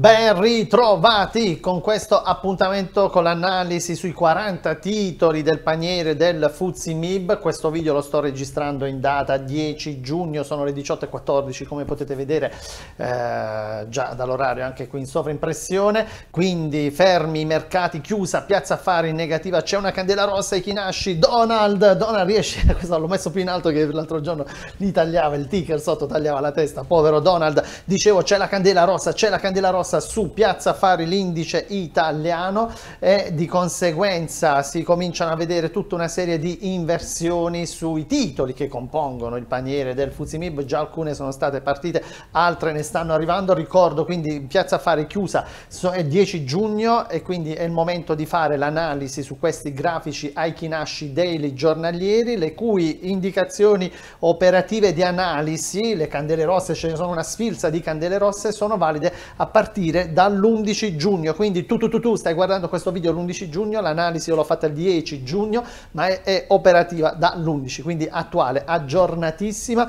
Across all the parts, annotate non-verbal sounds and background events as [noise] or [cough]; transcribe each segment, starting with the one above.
Ben ritrovati con questo appuntamento con l'analisi sui 40 titoli del paniere del Fuzzi Mib. Questo video lo sto registrando in data 10 giugno, sono le 18.14 come potete vedere eh, già dall'orario anche qui in sovraimpressione. Quindi fermi i mercati, chiusa, piazza affari in negativa, c'è una candela rossa, e chi nasce? Donald, Donald riesce, [laughs] questo l'ho messo più in alto che l'altro giorno gli tagliava il ticker sotto, tagliava la testa, povero Donald. Dicevo c'è la candela rossa, c'è la candela rossa mossa su Piazza Fari l'indice italiano e di conseguenza si cominciano a vedere tutta una serie di inversioni sui titoli che compongono il paniere del Fuzimib, già alcune sono state partite, altre ne stanno arrivando, ricordo quindi Piazza Fari chiusa è 10 giugno e quindi è il momento di fare l'analisi su questi grafici Aikinashi Daily giornalieri, le cui indicazioni operative di analisi, le candele rosse, ce ne sono una sfilza di candele rosse, sono valide a partire partire dall'11 giugno, quindi tu, tu, tu, tu stai guardando questo video l'11 giugno, l'analisi l'ho fatta il 10 giugno, ma è, è operativa dall'11, quindi attuale, aggiornatissima.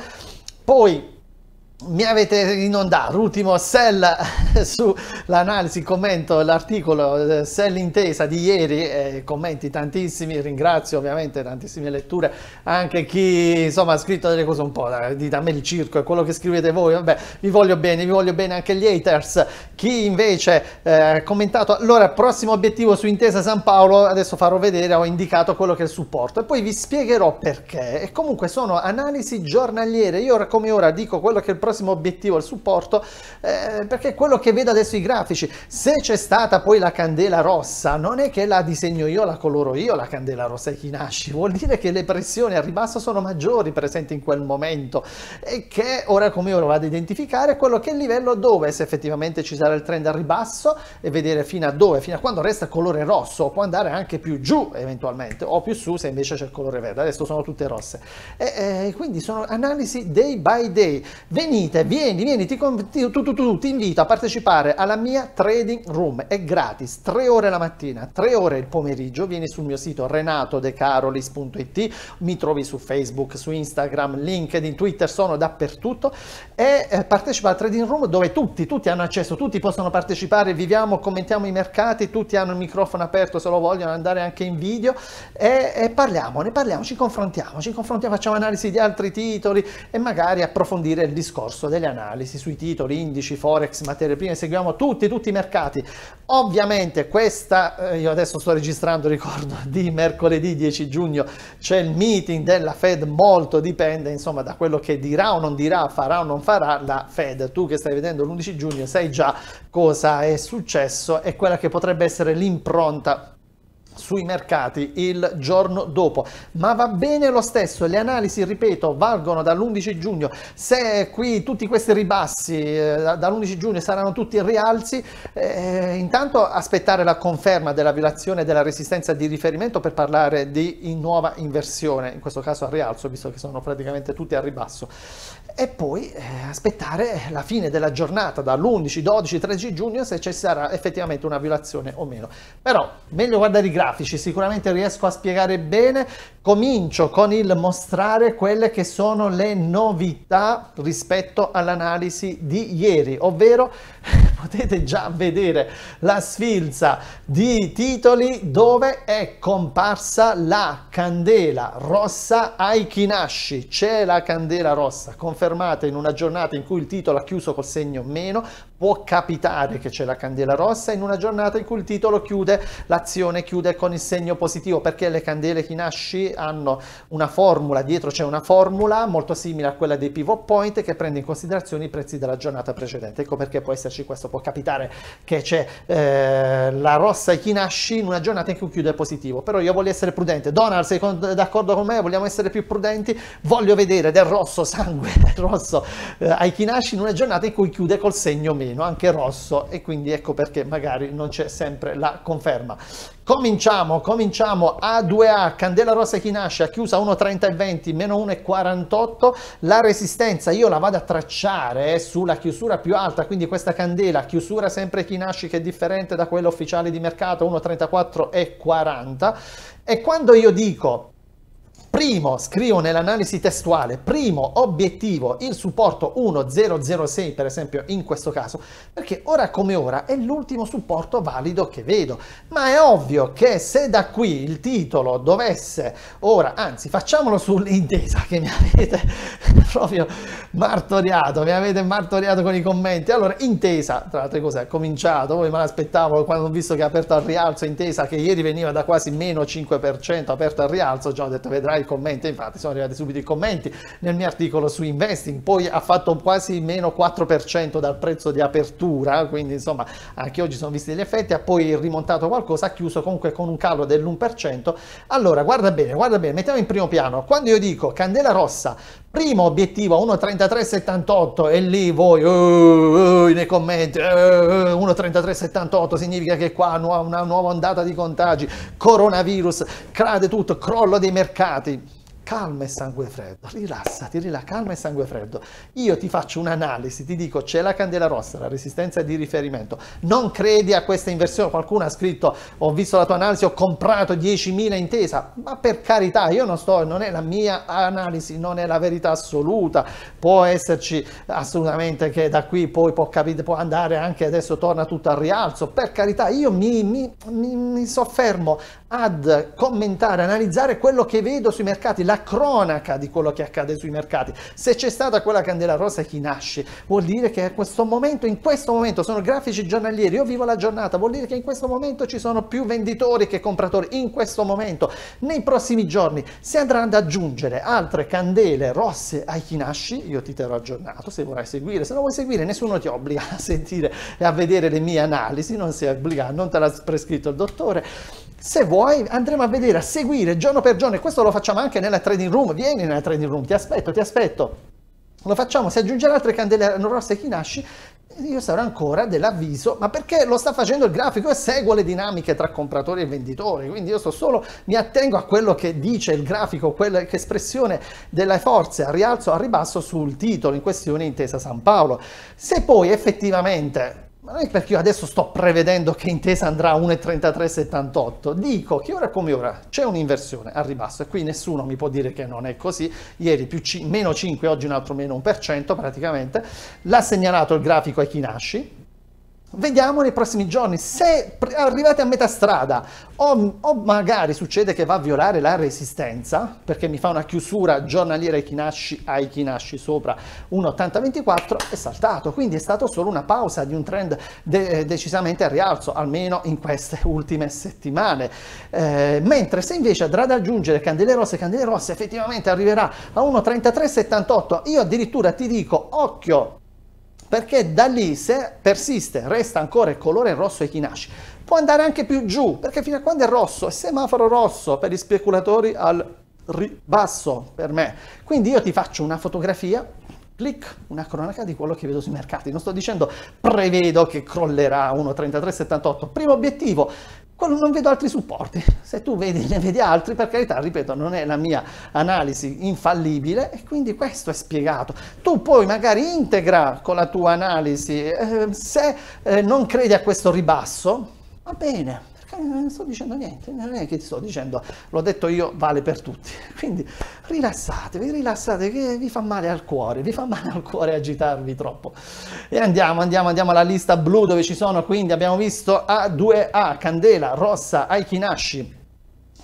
Poi mi avete inondato, l'ultimo sell [laughs] sull'analisi, commento l'articolo sell eh, intesa di ieri, eh, commenti tantissimi, ringrazio ovviamente tantissime letture, anche chi insomma ha scritto delle cose un po' da, da me il circo, è quello che scrivete voi, vabbè vi voglio bene, vi voglio bene anche gli haters, chi invece eh, ha commentato, allora prossimo obiettivo su Intesa San Paolo, adesso farò vedere, ho indicato quello che è il supporto e poi vi spiegherò perché e comunque sono analisi giornaliere, io ora come ora dico quello che è il prossimo obiettivo, il supporto, eh, perché quello che vedo adesso i grafici, se c'è stata poi la candela rossa, non è che la disegno io, la coloro io, la candela rossa e chi nasce, vuol dire che le pressioni a ribasso sono maggiori presenti in quel momento e che ora come ora vado ad identificare quello che è il livello dove se effettivamente ci sarà il trend a ribasso e vedere fino a dove, fino a quando resta colore rosso, può andare anche più giù eventualmente o più su se invece c'è il colore verde, adesso sono tutte rosse. E, eh, quindi sono analisi day by day. Venite venite, vieni, vieni, ti, ti, tu, tu, tu, ti invito a partecipare alla mia trading room, è gratis, tre ore la mattina, tre ore il pomeriggio, vieni sul mio sito renatodecarolis.it, mi trovi su Facebook, su Instagram, LinkedIn, Twitter, sono dappertutto e eh, partecipa al trading room dove tutti, tutti hanno accesso, tutti possono partecipare, viviamo, commentiamo i mercati, tutti hanno il microfono aperto se lo vogliono andare anche in video e, e parliamo, ne parliamo, ci confrontiamo, ci confrontiamo, facciamo analisi di altri titoli e magari approfondire il discorso corso delle analisi sui titoli, indici, forex, materie prime, seguiamo tutti, tutti i mercati. Ovviamente questa, eh, io adesso sto registrando, ricordo, [laughs] di mercoledì 10 giugno c'è il meeting della Fed, molto dipende insomma da quello che dirà o non dirà, farà o non farà la Fed. Tu che stai vedendo l'11 giugno sai già cosa è successo e quella che potrebbe essere l'impronta sui mercati il giorno dopo. Ma va bene lo stesso, le analisi, ripeto, valgono dall'11 giugno. Se qui tutti questi ribassi eh, dall'11 giugno saranno tutti rialzi, eh, intanto aspettare la conferma della violazione della resistenza di riferimento per parlare di in nuova inversione, in questo caso al rialzo, visto che sono praticamente tutti a ribasso e poi eh, aspettare la fine della giornata dall'11, 12, 13 giugno se ci sarà effettivamente una violazione o meno. Però meglio guardare i grafici, sicuramente riesco a spiegare bene. Comincio con il mostrare quelle che sono le novità rispetto all'analisi di ieri, ovvero potete già vedere la sfilza di titoli dove è comparsa la candela rossa ai Kinashi. C'è la candela rossa, confermata in una giornata in cui il titolo ha chiuso col segno meno, può capitare che c'è la candela rossa in una giornata in cui il titolo chiude, l'azione chiude con il segno positivo, perché le candele Hinashi hanno una formula, dietro c'è una formula molto simile a quella dei pivot point che prende in considerazione i prezzi della giornata precedente. Ecco perché può esserci questo, può capitare che c'è eh, la rossa Hinashi in una giornata in cui chiude positivo, però io voglio essere prudente. Donald, sei d'accordo con me? Vogliamo essere più prudenti? Voglio vedere del rosso sangue, del [laughs] rosso eh, Hinashi in una giornata in cui chiude col segno meno sereno, anche rosso e quindi ecco perché magari non c'è sempre la conferma. Cominciamo, cominciamo A2A, Candela rossa e Chinascia, chiusa 1,30 e 20, meno 1,48, la resistenza io la vado a tracciare eh, sulla chiusura più alta, quindi questa candela, chiusura sempre Chinasci che è differente da quella ufficiale di mercato 1,34 e 40 e quando io dico Primo, scrivo nell'analisi testuale, primo obiettivo il supporto 1006 per esempio in questo caso, perché ora come ora è l'ultimo supporto valido che vedo, ma è ovvio che se da qui il titolo dovesse ora, anzi facciamolo sull'intesa che mi avete [laughs] proprio martoriato, mi avete martoriato con i commenti, allora intesa, tra altre cose è cominciato, voi me l'aspettavo quando ho visto che ha aperto al rialzo intesa che ieri veniva da quasi meno 5%, aperto al rialzo, già ho detto vedrai i commenti, infatti sono arrivati subito i commenti nel mio articolo su Investing, poi ha fatto quasi meno 4% dal prezzo di apertura, quindi insomma anche oggi sono visti gli effetti, ha poi rimontato qualcosa, ha chiuso comunque con un calo dell'1%. Allora guarda bene, guarda bene, mettiamo in primo piano, quando io dico candela rossa Primo obiettivo a 1.3378 e lì voi uh, uh, nei commenti uh, 1.3378 uh, significa che qua una nuova ondata di contagi, coronavirus, cade tutto, crollo dei mercati calma e sangue freddo, rilassati, rila, calma e sangue freddo. Io ti faccio un'analisi, ti dico c'è la candela rossa, la resistenza di riferimento, non credi a questa inversione, qualcuno ha scritto ho visto la tua analisi, ho comprato 10.000 intesa, ma per carità io non sto, non è la mia analisi, non è la verità assoluta, può esserci assolutamente che da qui poi può, capire, può andare anche adesso torna tutto al rialzo, per carità io mi, mi, mi, mi soffermo ad commentare, analizzare quello che vedo sui mercati, la cronaca di quello che accade sui mercati. Se c'è stata quella candela rosa chi nasce, vuol dire che a questo momento, in questo momento, sono grafici giornalieri, io vivo la giornata, vuol dire che in questo momento ci sono più venditori che compratori, in questo momento, nei prossimi giorni, si andranno ad aggiungere altre candele rosse ai chi nasci, io ti terrò aggiornato se vorrai seguire, se non vuoi seguire nessuno ti obbliga a sentire e a vedere le mie analisi, non si obbligato, non te l'ha prescritto il dottore se vuoi andremo a vedere, a seguire giorno per giorno e questo lo facciamo anche nella trading room, vieni nella trading room, ti aspetto, ti aspetto. Lo facciamo, se aggiungerà altre candele rosse chi nasci, io sarò ancora dell'avviso, ma perché lo sta facendo il grafico e seguo le dinamiche tra compratori e venditori, quindi io sto solo, mi attengo a quello che dice il grafico, quella che espressione delle forze a rialzo a ribasso sul titolo in questione intesa San Paolo. Se poi effettivamente ma non è perché io adesso sto prevedendo che Intesa andrà a 1,3378, dico che ora come ora c'è un'inversione al ribasso e qui nessuno mi può dire che non è così, ieri più c- meno 5, oggi un altro meno 1% praticamente, l'ha segnalato il grafico ai Aikinashi, Vediamo nei prossimi giorni. Se arrivate a metà strada o, o, magari succede che va a violare la resistenza, perché mi fa una chiusura giornaliera ai Kinashi, ai Kinashi sopra 1.8024 è saltato. Quindi è stato solo una pausa di un trend de- eh, decisamente a rialzo, almeno in queste [laughs] ultime settimane. Eh, mentre se invece andrà ad aggiungere candele rosse, candele rosse effettivamente arriverà a 1,3378. Io addirittura ti dico, occhio perché da lì se persiste, resta ancora il colore rosso ai Kinashi, può andare anche più giù, perché fino a quando è rosso, è semaforo rosso per gli speculatori al ribasso per me. Quindi io ti faccio una fotografia, clic, una cronaca di quello che vedo sui mercati. Non sto dicendo prevedo che crollerà 1,3378. Primo obiettivo, non vedo altri supporti. Se tu vedi, ne vedi altri, per carità, ripeto, non è la mia analisi infallibile e quindi questo è spiegato. Tu poi magari integra con la tua analisi, eh, se eh, non credi a questo ribasso, va bene, non sto dicendo niente, non è che sto dicendo, l'ho detto io, vale per tutti. [laughs] Quindi rilassatevi, rilassatevi, che vi fa male al cuore, vi fa male al cuore agitarvi troppo. E andiamo, andiamo, andiamo alla lista blu dove ci sono, quindi abbiamo visto A2A, Candela, Rossa, Aikinashi,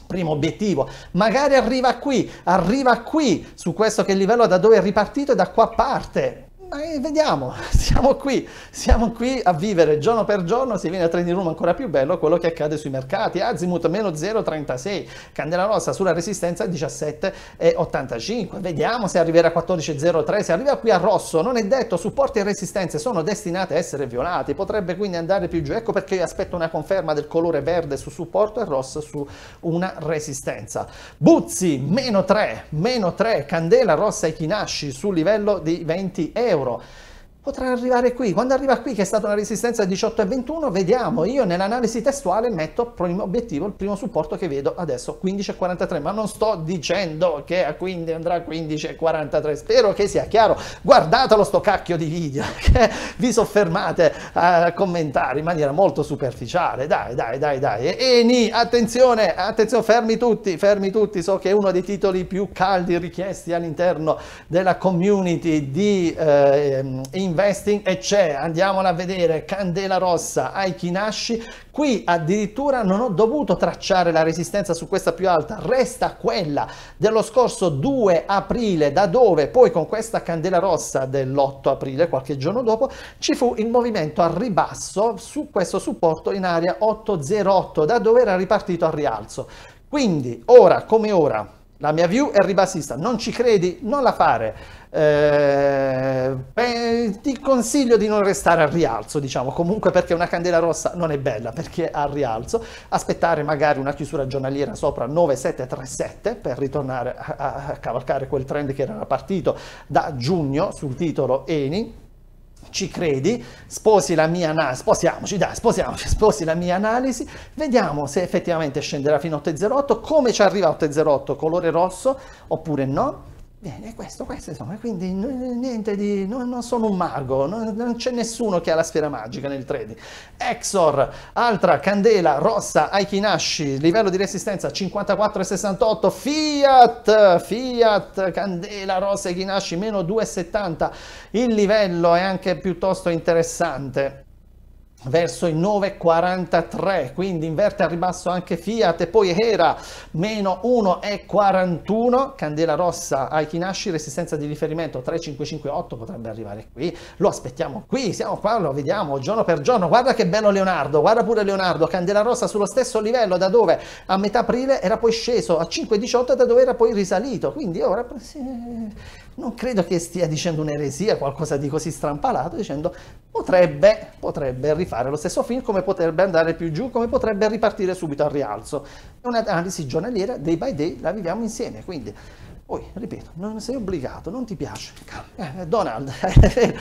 primo obiettivo. Magari arriva qui, arriva qui su questo che livello da dove è ripartito e da qua parte eh, vediamo, [laughs] siamo qui, siamo qui a vivere giorno per giorno, si viene a Trading Room ancora più bello quello che accade sui mercati, Azimut meno 0,36, Candela Rossa sulla resistenza 17,85, vediamo se arriverà a 14,03, se arriva qui a rosso, non è detto, supporti e resistenze sono destinate a essere violati, potrebbe quindi andare più giù, ecco perché aspetto una conferma del colore verde su supporto e rosso su una resistenza. Buzzi meno 3, meno 3, Candela Rossa e Kinashi sul livello di 20 euro, euro. potrà arrivare qui. Quando arriva qui, che è stata una resistenza 18 e 21, vediamo. Io nell'analisi testuale metto primo obiettivo, il primo supporto che vedo adesso, 15 e 43. Ma non sto dicendo che quindi andrà a 15 e 43. Spero che sia chiaro. Guardatelo sto cacchio di video, [laughs] che vi soffermate a commentare in maniera molto superficiale. Dai, dai, dai, dai. E Eni, attenzione, attenzione, fermi tutti, fermi tutti. So che è uno dei titoli più caldi richiesti all'interno della community di eh, in ehm, investing e c'è, andiamola a vedere, candela rossa, ai Aikinashi, qui addirittura non ho dovuto tracciare la resistenza su questa più alta, resta quella dello scorso 2 aprile, da dove poi con questa candela rossa dell'8 aprile, qualche giorno dopo, ci fu il movimento a ribasso su questo supporto in area 808, da dove era ripartito al rialzo. Quindi, ora come ora, la mia view è ribassista, non ci credi? Non la fare. Eh, beh, ti consiglio di non restare al rialzo, diciamo, comunque perché una candela rossa non è bella, perché è al rialzo. Aspettare magari una chiusura giornaliera sopra 9737 per ritornare a, a, a cavalcare quel trend che era partito da giugno sul titolo Eni ci credi, sposi la mia analisi, sposiamoci, dai, sposiamoci, [laughs] sposi la mia analisi, vediamo se effettivamente scenderà fino a 8,08, come ci arriva a 8,08, colore rosso oppure no. Bene, questo, questo insomma, quindi niente di... non, non sono un mago, non, non c'è nessuno che ha la sfera magica nel trading. Exor, altra candela rossa, Aikinashi, livello di resistenza 54,68, Fiat, Fiat, candela rossa, Aikinashi, meno 2,70, il livello è anche piuttosto interessante verso i 9,43 quindi inverte al ribasso anche Fiat e poi era meno 1,41 candela rossa ai Kinashi resistenza di riferimento 3,558 potrebbe arrivare qui lo aspettiamo qui siamo qua lo vediamo giorno per giorno guarda che bello Leonardo guarda pure Leonardo candela rossa sullo stesso livello da dove a metà aprile era poi sceso a 5,18 da dove era poi risalito quindi ora sì non credo che stia dicendo un'eresia, qualcosa di così strampalato, dicendo potrebbe, potrebbe rifare lo stesso film, come potrebbe andare più giù, come potrebbe ripartire subito al rialzo. È un'analisi giornaliera, day by day, la viviamo insieme, quindi poi, ripeto, non sei obbligato, non ti piace. Eh, Donald,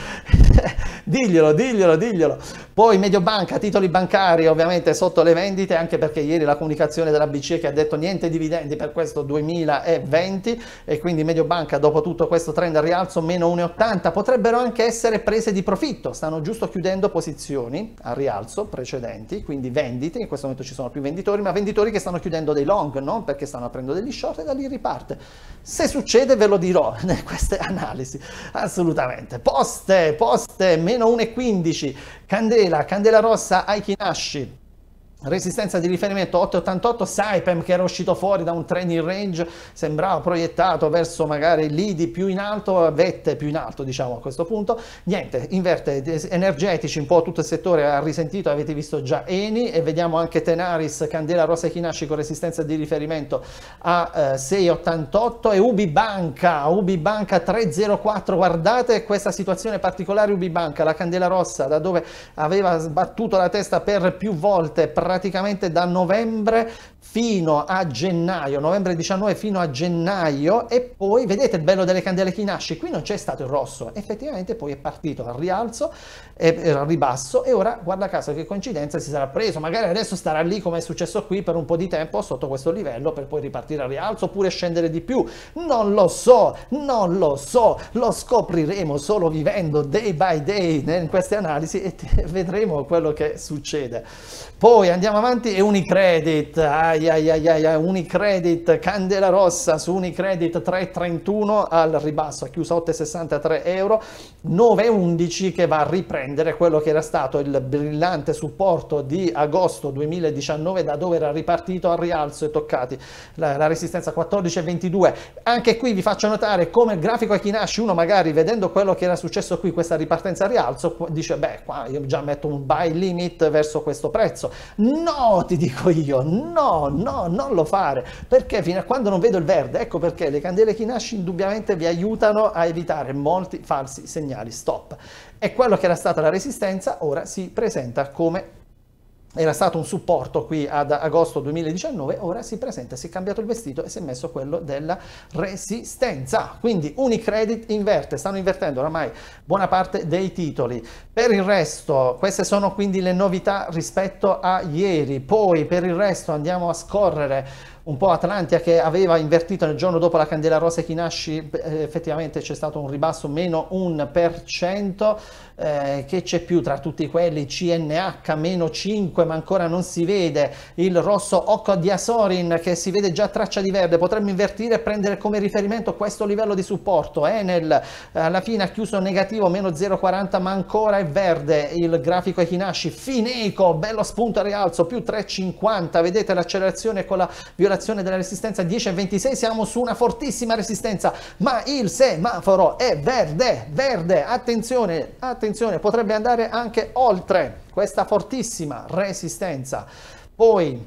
[laughs] diglielo, diglielo, diglielo. Poi Mediobanca, titoli bancari ovviamente sotto le vendite, anche perché ieri la comunicazione della BCE che ha detto niente dividendi per questo 2020 e quindi Mediobanca dopo tutto questo trend al rialzo meno 1,80 potrebbero anche essere prese di profitto, stanno giusto chiudendo posizioni al rialzo precedenti, quindi vendite, in questo momento ci sono più venditori, ma venditori che stanno chiudendo dei long, non perché stanno aprendo degli short e da lì riparte. Se succede ve lo dirò [laughs] in queste analisi, assolutamente. Poste, poste, meno 1,15, candela, candela rossa, Aikinashi, Resistenza di riferimento 888 Saipem che era uscito fuori da un trend in range, sembrava proiettato verso magari lidi più in alto, vette più in alto diciamo a questo punto. Niente, inverte energetici, un po' tutto il settore ha risentito, avete visto già Eni e vediamo anche Tenaris, Candela Rosa Chinasci con resistenza di riferimento a eh, 688 e Ubi Banca, Ubi Banca 304, guardate questa situazione particolare Ubi Banca, la Candela Rossa da dove aveva sbattuto la testa per più volte praticamente praticamente da novembre fino a gennaio, novembre 19 fino a gennaio e poi vedete il bello delle candele che nasce, qui non c'è stato il rosso, effettivamente poi è partito al rialzo, al ribasso e ora guarda caso che coincidenza si sarà preso, magari adesso starà lì come è successo qui per un po' di tempo sotto questo livello per poi ripartire al rialzo oppure scendere di più, non lo so, non lo so, lo scopriremo solo vivendo day by day in queste analisi e [laughs] vedremo quello che succede. Poi andiamo avanti e Unicredit, ai ai ai ai, Unicredit, candela rossa su Unicredit 3,31 al ribasso, ha chiuso 8,63 euro, 9,11 che va a riprendere quello che era stato il brillante supporto di agosto 2019 da dove era ripartito al rialzo e toccati la, la resistenza 14,22. Anche qui vi faccio notare come il grafico nasce, uno magari vedendo quello che era successo qui, questa ripartenza al rialzo, dice beh qua io già metto un buy limit verso questo prezzo. No, ti dico io, no, no, non lo fare, perché fino a quando non vedo il verde, ecco perché le candele Kinashi indubbiamente vi aiutano a evitare molti falsi segnali stop. E quello che era stata la resistenza ora si presenta come era stato un supporto qui ad agosto 2019, ora si presenta, si è cambiato il vestito e si è messo quello della resistenza. Quindi Unicredit inverte, stanno invertendo oramai buona parte dei titoli. Per il resto, queste sono quindi le novità rispetto a ieri. Poi per il resto andiamo a scorrere un po' Atlantia che aveva invertito nel giorno dopo la candela rosa e Kinashi, eh, effettivamente c'è stato un ribasso meno 1%, eh, che c'è più tra tutti quelli CNH meno 5%, ma ancora non si vede il rosso occo di Asorin che si vede già traccia di verde potremmo invertire e prendere come riferimento questo livello di supporto Enel alla fine ha chiuso negativo meno 0,40 ma ancora è verde il grafico Echinashi Fineco bello spunto a rialzo più 3,50 vedete l'accelerazione con la violazione della resistenza 10,26 siamo su una fortissima resistenza ma il semaforo è verde verde attenzione attenzione potrebbe andare anche oltre questa fortissima resistenza poi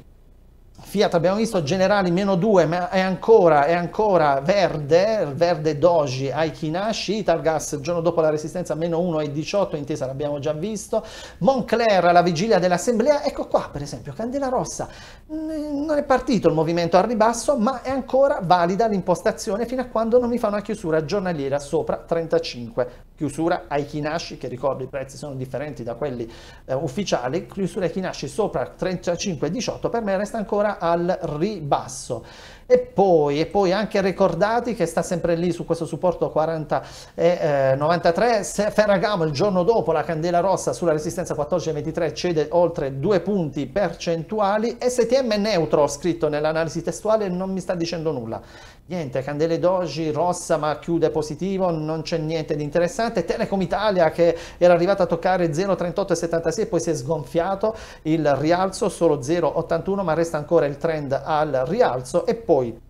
Fiat abbiamo visto generali meno 2 ma è ancora, è ancora verde, verde doji ai Kinashi, Italgas giorno dopo la resistenza meno 1 e 18 intesa l'abbiamo già visto, Moncler alla vigilia dell'assemblea, ecco qua per esempio Candela Rossa, mm, non è partito il movimento al ribasso ma è ancora valida l'impostazione fino a quando non mi fa una chiusura giornaliera sopra 35, chiusura ai Kinashi che ricordo i prezzi sono differenti da quelli eh, ufficiali, chiusura ai Kinashi sopra 35,18 per me resta ancora al ribasso. E poi, e poi, anche Ricordati che sta sempre lì su questo supporto 40 e eh, 93, eh, Ferragamo il giorno dopo la candela rossa sulla resistenza 14 23 cede oltre due punti percentuali, STM neutro scritto nell'analisi testuale non mi sta dicendo nulla. Niente, candele doji rossa ma chiude positivo, non c'è niente di interessante. Telecom Italia che era arrivata a toccare 0,38,76 poi si è sgonfiato il rialzo, solo 0,81 ma resta ancora il trend al rialzo e poi voi.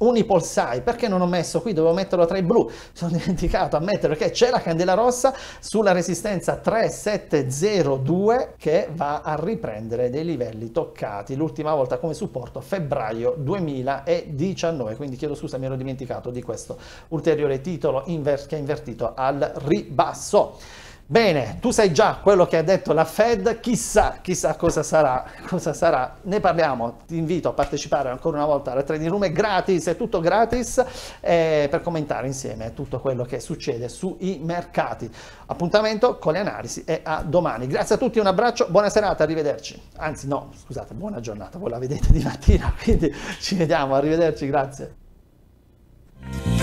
Unipolsai, perché non ho messo qui? Dovevo metterlo tra i blu, sono [laughs] dimenticato a mettere perché c'è la candela rossa sulla resistenza 3702 che va a riprendere dei livelli toccati l'ultima volta come supporto febbraio 2019, quindi chiedo scusa mi ero dimenticato di questo ulteriore titolo inver- che è invertito al ribasso. Bene, tu sai già quello che ha detto la Fed, chissà, chissà cosa sarà, cosa sarà. Ne parliamo, ti invito a partecipare ancora una volta alla Trading Room, è gratis, è tutto gratis, eh, per commentare insieme tutto quello che succede sui mercati. Appuntamento con le analisi e a domani. Grazie a tutti, un abbraccio, buona serata, arrivederci. Anzi no, scusate, buona giornata, voi la vedete di mattina, [laughs] quindi ci vediamo, arrivederci, grazie.